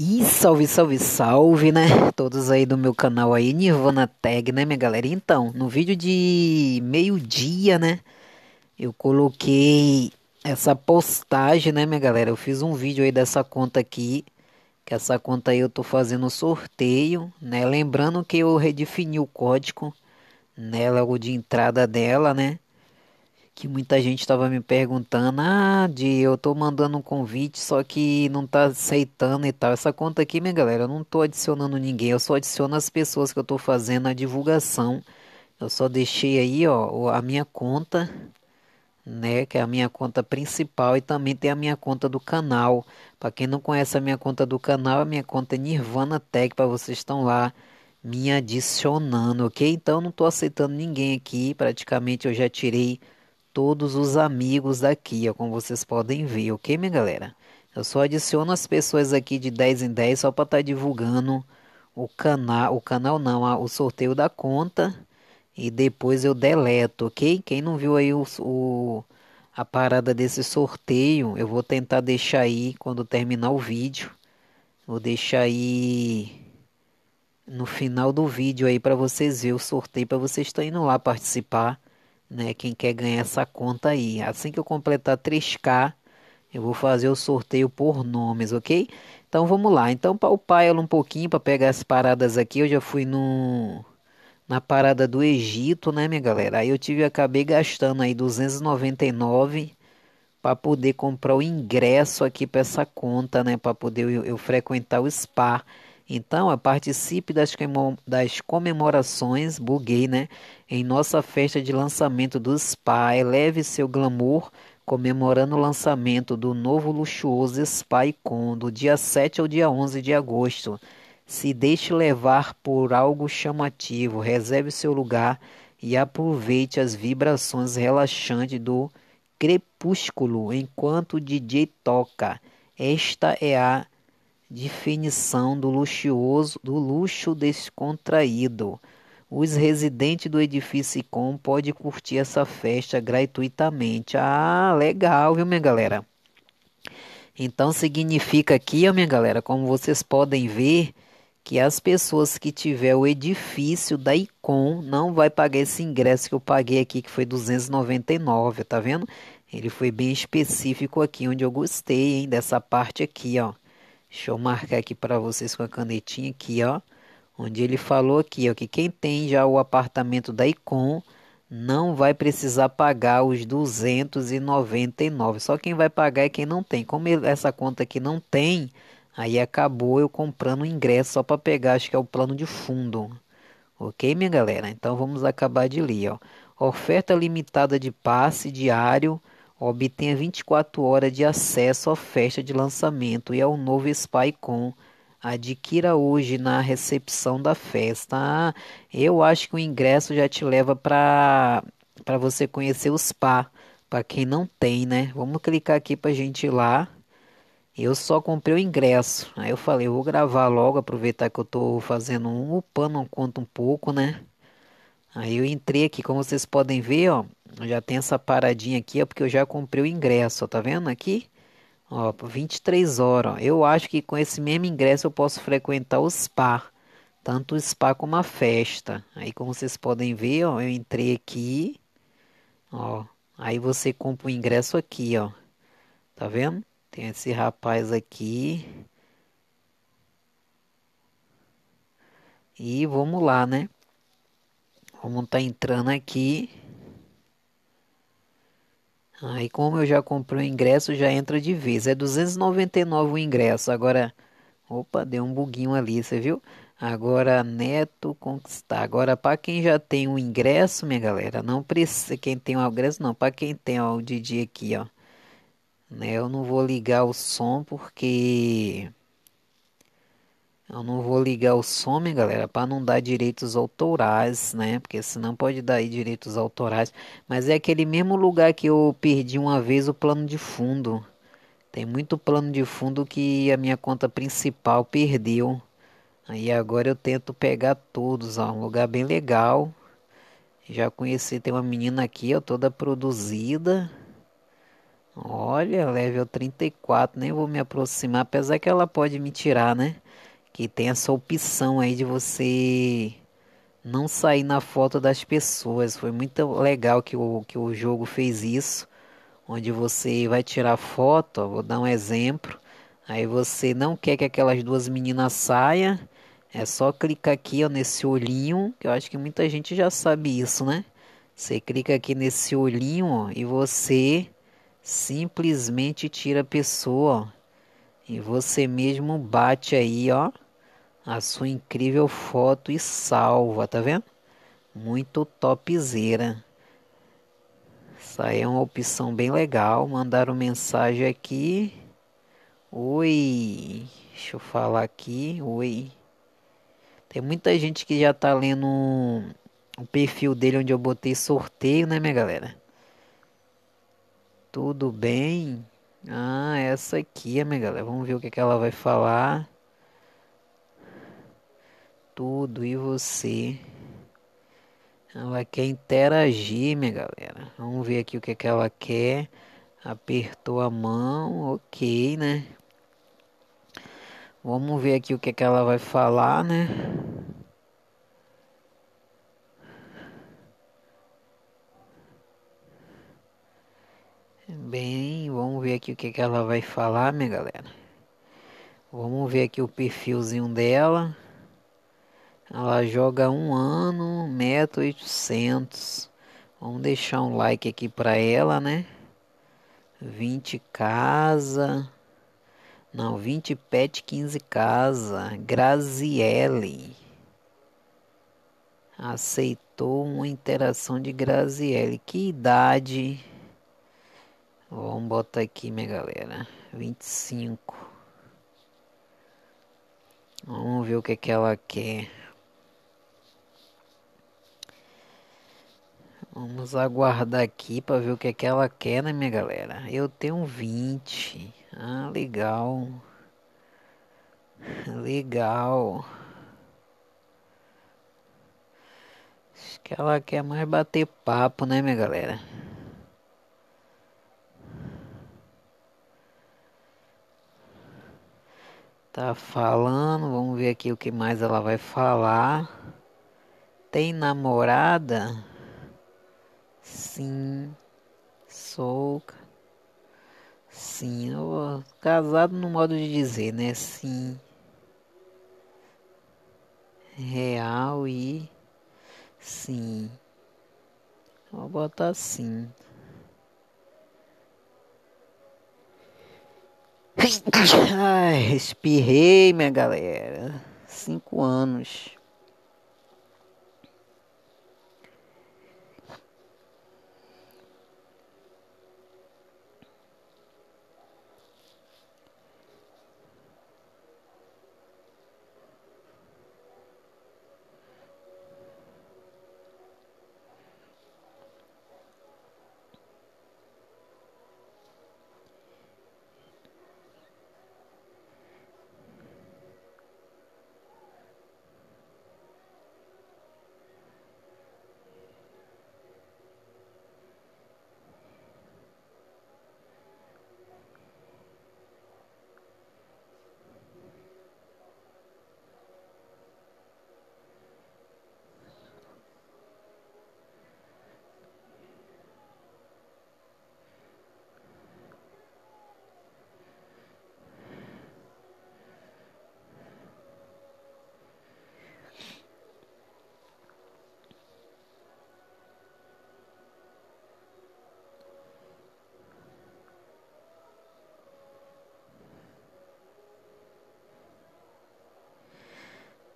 E salve, salve, salve, né? Todos aí do meu canal aí, Nirvana Tag, né, minha galera? Então, no vídeo de meio-dia, né? Eu coloquei essa postagem, né, minha galera? Eu fiz um vídeo aí dessa conta aqui. Que essa conta aí eu tô fazendo sorteio, né? Lembrando que eu redefini o código, né? Logo de entrada dela, né? que muita gente estava me perguntando, ah, de eu tô mandando um convite, só que não tá aceitando e tal. Essa conta aqui, minha galera, eu não tô adicionando ninguém, eu só adiciono as pessoas que eu tô fazendo a divulgação. Eu só deixei aí, ó, a minha conta, né, que é a minha conta principal e também tem a minha conta do canal. Para quem não conhece a minha conta do canal, a minha conta é Nirvana Tech, para vocês estão lá me adicionando, OK? Então não tô aceitando ninguém aqui, praticamente eu já tirei todos os amigos daqui, ó, como vocês podem ver, ok, minha galera? Eu só adiciono as pessoas aqui de 10 em 10 só para estar tá divulgando o canal, o canal não, a, o sorteio da conta e depois eu deleto, ok? Quem não viu aí o, o, a parada desse sorteio, eu vou tentar deixar aí quando terminar o vídeo. Vou deixar aí no final do vídeo aí para vocês ver o sorteio para vocês estarem indo lá participar né? Quem quer ganhar essa conta aí. Assim que eu completar 3K, eu vou fazer o sorteio por nomes, ok? Então vamos lá. Então palpar ela um pouquinho para pegar as paradas aqui. Eu já fui no na parada do Egito, né, minha galera? Aí eu tive acabei gastando aí 299 para poder comprar o ingresso aqui para essa conta, né, para poder eu, eu frequentar o spa. Então, participe das, das comemorações, buguei, né? Em nossa festa de lançamento do Spa, eleve seu glamour comemorando o lançamento do novo luxuoso Spa Icon do dia 7 ao dia 11 de agosto. Se deixe levar por algo chamativo, reserve seu lugar e aproveite as vibrações relaxantes do crepúsculo enquanto o DJ toca. Esta é a definição do luxuoso, do luxo descontraído. Os residentes do edifício ICOM podem curtir essa festa gratuitamente. Ah, legal, viu, minha galera? Então significa aqui, minha galera, como vocês podem ver, que as pessoas que tiver o edifício da ICOM não vai pagar esse ingresso que eu paguei aqui, que foi 299, tá vendo? Ele foi bem específico aqui, onde eu gostei, hein, dessa parte aqui, ó. Deixa eu marcar aqui para vocês com a canetinha aqui, ó. Onde ele falou aqui, ó, que quem tem já o apartamento da Icon não vai precisar pagar os 299. Só quem vai pagar é quem não tem. Como essa conta aqui não tem, aí acabou eu comprando o ingresso só para pegar, acho que é o plano de fundo. Ok, minha galera? Então vamos acabar de ler, ó. Oferta limitada de passe diário obtenha 24 horas de acesso à festa de lançamento e ao novo SpyCon. Adquira hoje na recepção da festa. Ah, eu acho que o ingresso já te leva para para você conhecer o spa, para quem não tem, né? Vamos clicar aqui para gente ir lá. Eu só comprei o ingresso. Aí eu falei, eu vou gravar logo, aproveitar que eu tô fazendo um upando um conto um pouco, né? Aí eu entrei aqui, como vocês podem ver, ó, já tem essa paradinha aqui, é porque eu já comprei o ingresso, ó, tá vendo aqui? Ó, 23 horas, ó. Eu acho que com esse mesmo ingresso eu posso frequentar o spa, tanto o spa como a festa. Aí como vocês podem ver, ó, eu entrei aqui, ó, aí você compra o ingresso aqui, ó. Tá vendo? Tem esse rapaz aqui. E vamos lá, né? Vamos tá entrando aqui. Aí, como eu já comprei o ingresso, já entra de vez. É 299 o ingresso. Agora, opa, deu um buguinho ali, você viu? Agora, Neto conquistar. Agora, para quem já tem o ingresso, minha galera, não precisa. Quem tem o ingresso, não. Para quem tem ó, o Didi aqui, ó. Né, eu não vou ligar o som porque eu não vou ligar o som, hein, galera, para não dar direitos autorais, né? Porque senão pode dar direitos autorais. Mas é aquele mesmo lugar que eu perdi uma vez o plano de fundo. Tem muito plano de fundo que a minha conta principal perdeu. Aí agora eu tento pegar todos, ó, um lugar bem legal. Já conheci, tem uma menina aqui, ó, toda produzida. Olha, level 34, nem vou me aproximar, apesar que ela pode me tirar, né? que tem essa opção aí de você não sair na foto das pessoas. Foi muito legal que o, que o jogo fez isso, onde você vai tirar foto, ó, vou dar um exemplo. Aí você não quer que aquelas duas meninas saiam, é só clicar aqui ó, nesse olhinho, que eu acho que muita gente já sabe isso, né? Você clica aqui nesse olhinho ó, e você simplesmente tira a pessoa ó, e você mesmo bate aí, ó a sua incrível foto e salva, tá vendo? Muito topzera. Essa aí é uma opção bem legal. Mandaram mensagem aqui. Oi, deixa eu falar aqui. Oi. Tem muita gente que já tá lendo o perfil dele onde eu botei sorteio, né, minha galera? Tudo bem? Ah, essa aqui, minha galera. Vamos ver o que, que ela vai falar tudo e você. Ela quer interagir, minha galera. Vamos ver aqui o que, é que ela quer. Apertou a mão, ok, né? Vamos ver aqui o que, é que ela vai falar, né? Bem, vamos ver aqui o que, é que ela vai falar, minha galera. Vamos ver aqui o perfilzinho dela. Ela joga um ano, metro 1,800. Vamos deixar um like aqui pra ela, né? 20 casa. Não, 20 pet, 15 casa. Graziele. Aceitou uma interação de Graziele. Que idade? Vamos botar aqui, minha galera. 25. Vamos ver o que, é que ela quer. Vamos aguardar aqui para ver o que é que ela quer, né, minha galera? Eu tenho 20. Ah, legal. Legal. Acho que ela quer mais bater papo, né, minha galera? Tá falando, vamos ver aqui o que mais ela vai falar. Tem namorada? Sim, sou. Sim, eu, casado no modo de dizer, né? Sim. Real e sim. Vou botar sim. Ai, espirrei, minha galera. Cinco anos.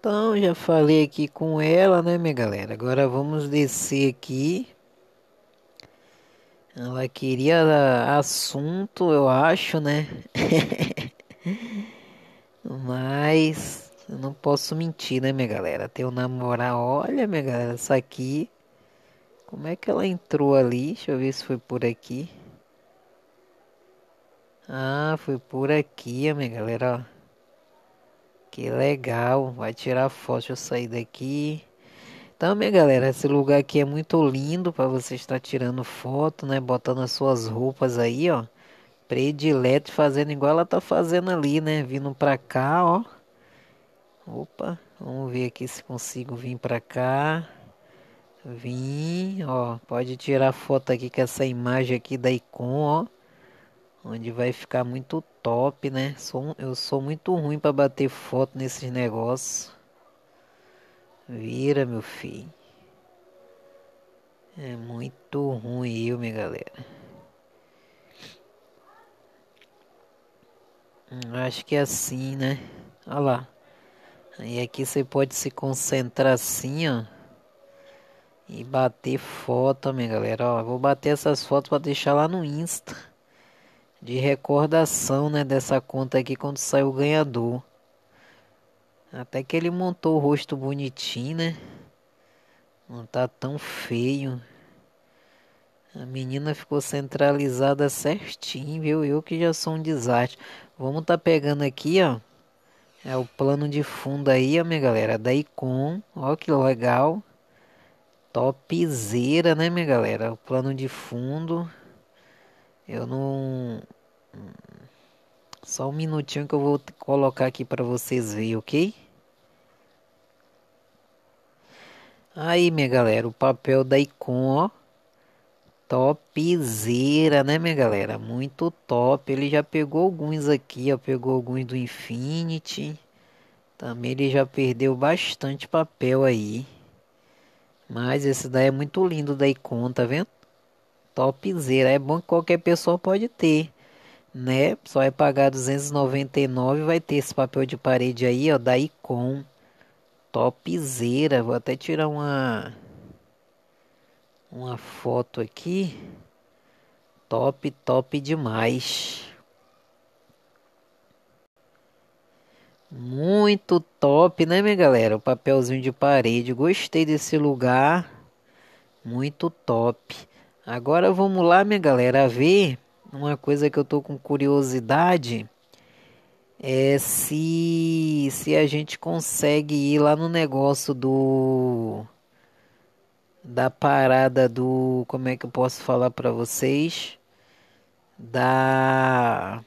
Então, já falei aqui com ela, né, minha galera? Agora vamos descer aqui. Ela queria assunto, eu acho, né? Mas eu não posso mentir, né, minha galera? Tem um namorado, olha, minha galera, essa aqui. Como é que ela entrou ali? Deixa eu ver se foi por aqui. Ah, foi por aqui, minha galera, ó. Que legal, vai tirar foto eu sair daqui. Então, minha galera, esse lugar aqui é muito lindo para você estar tirando foto, né? Botando as suas roupas aí, ó. Predileto fazendo igual ela tá fazendo ali, né? Vindo pra cá, ó. Opa, vamos ver aqui se consigo vir pra cá. Vim, ó. Pode tirar foto aqui com essa imagem aqui da Icon, ó onde vai ficar muito top, né? Sou, eu sou muito ruim para bater foto nesses negócios. Vira, meu filho. É muito ruim eu, minha galera. Hum, acho que é assim, né? Olha lá. E aqui você pode se concentrar assim, ó. E bater foto, minha galera. Ó, vou bater essas fotos para deixar lá no Insta de recordação né, dessa conta aqui quando saiu o ganhador. Até que ele montou o rosto bonitinho, né? Não tá tão feio. A menina ficou centralizada certinho, viu? Eu que já sou um desastre. Vamos tá pegando aqui, ó. É o plano de fundo aí, ó, minha galera. Da Icon. Ó que legal. Topzera, né, minha galera? O plano de fundo. Eu não. Hum, só um minutinho que eu vou colocar aqui para vocês verem, ok? Aí, minha galera, o papel da Icon, ó. Topzera, né, minha galera? Muito top. Ele já pegou alguns aqui, ó. Pegou alguns do Infinity. Também ele já perdeu bastante papel aí. Mas esse daí é muito lindo da Icon, tá vendo? Topzera. É bom que qualquer pessoa pode ter, né? Só é pagar 299 vai ter esse papel de parede aí, ó, da Icon. Topzera. Vou até tirar uma uma foto aqui. Top, top demais. Muito top, né, minha galera? O papelzinho de parede. Gostei desse lugar. Muito top. Agora vamos lá, minha galera, ver uma coisa que eu tô com curiosidade é se se a gente consegue ir lá no negócio do da parada do como é que eu posso falar para vocês da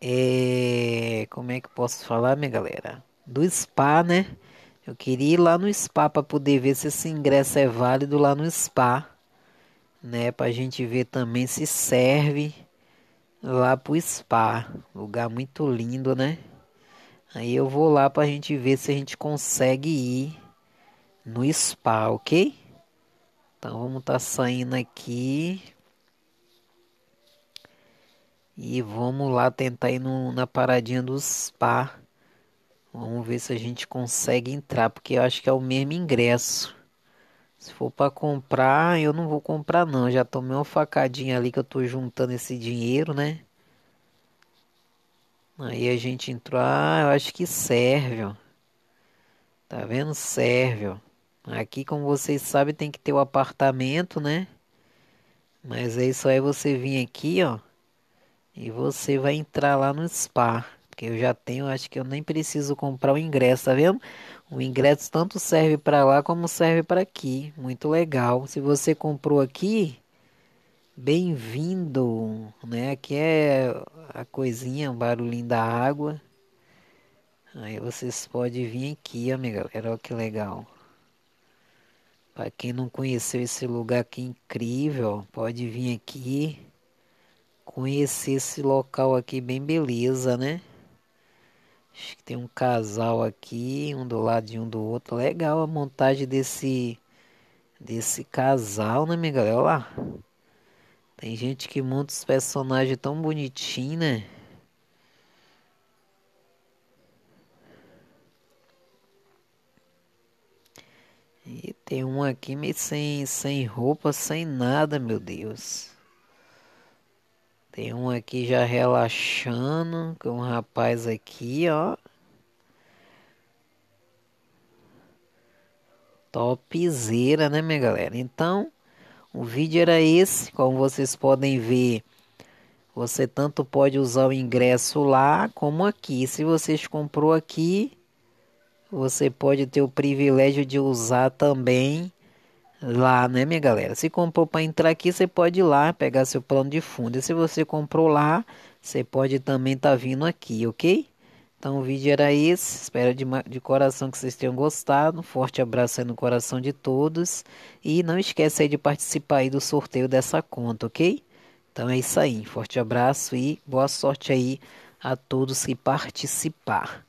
é, como é que eu posso falar, minha galera? Do spa, né? Eu queria ir lá no spa para poder ver se esse ingresso é válido lá no spa, né? Para a gente ver também se serve lá pro spa, lugar muito lindo, né? Aí eu vou lá para a gente ver se a gente consegue ir no spa, ok? Então vamos estar tá saindo aqui. E vamos lá tentar ir no, na paradinha do spa Vamos ver se a gente consegue entrar, porque eu acho que é o mesmo ingresso. Se for para comprar, eu não vou comprar não. Já tomei uma facadinha ali que eu tô juntando esse dinheiro, né? Aí a gente entrou, ah, eu acho que serve, ó. Tá vendo? Serve, ó. Aqui, como vocês sabem, tem que ter o um apartamento, né? Mas é isso aí, você vir aqui, ó. E você vai entrar lá no spa. Porque eu já tenho, acho que eu nem preciso comprar o ingresso, tá vendo? O ingresso tanto serve para lá como serve para aqui. Muito legal. Se você comprou aqui, bem-vindo, né? Aqui é a coisinha, o barulhinho da água. Aí vocês podem vir aqui, amiga. Olha que legal. Para quem não conheceu esse lugar aqui incrível, pode vir aqui conhecer esse local aqui bem beleza, né? Acho que tem um casal aqui, um do lado de um do outro. Legal a montagem desse desse casal, né, minha galera? Olha lá. Tem gente que monta os personagens tão bonitinhos, né? E tem um aqui meio sem, sem roupa, sem nada, meu Deus. Tem um aqui já relaxando com um rapaz aqui, ó. Topzera, né, minha galera? Então, o vídeo era esse, como vocês podem ver. Você tanto pode usar o ingresso lá como aqui. Se você comprou aqui, você pode ter o privilégio de usar também lá, né, minha galera? Se comprou para entrar aqui, você pode ir lá pegar seu plano de fundo. E se você comprou lá, você pode também estar tá vindo aqui, ok? Então o vídeo era esse. Espero de, de coração que vocês tenham gostado. Um forte abraço aí no coração de todos. E não esquece aí de participar aí do sorteio dessa conta, ok? Então é isso aí. Forte abraço e boa sorte aí a todos que participar.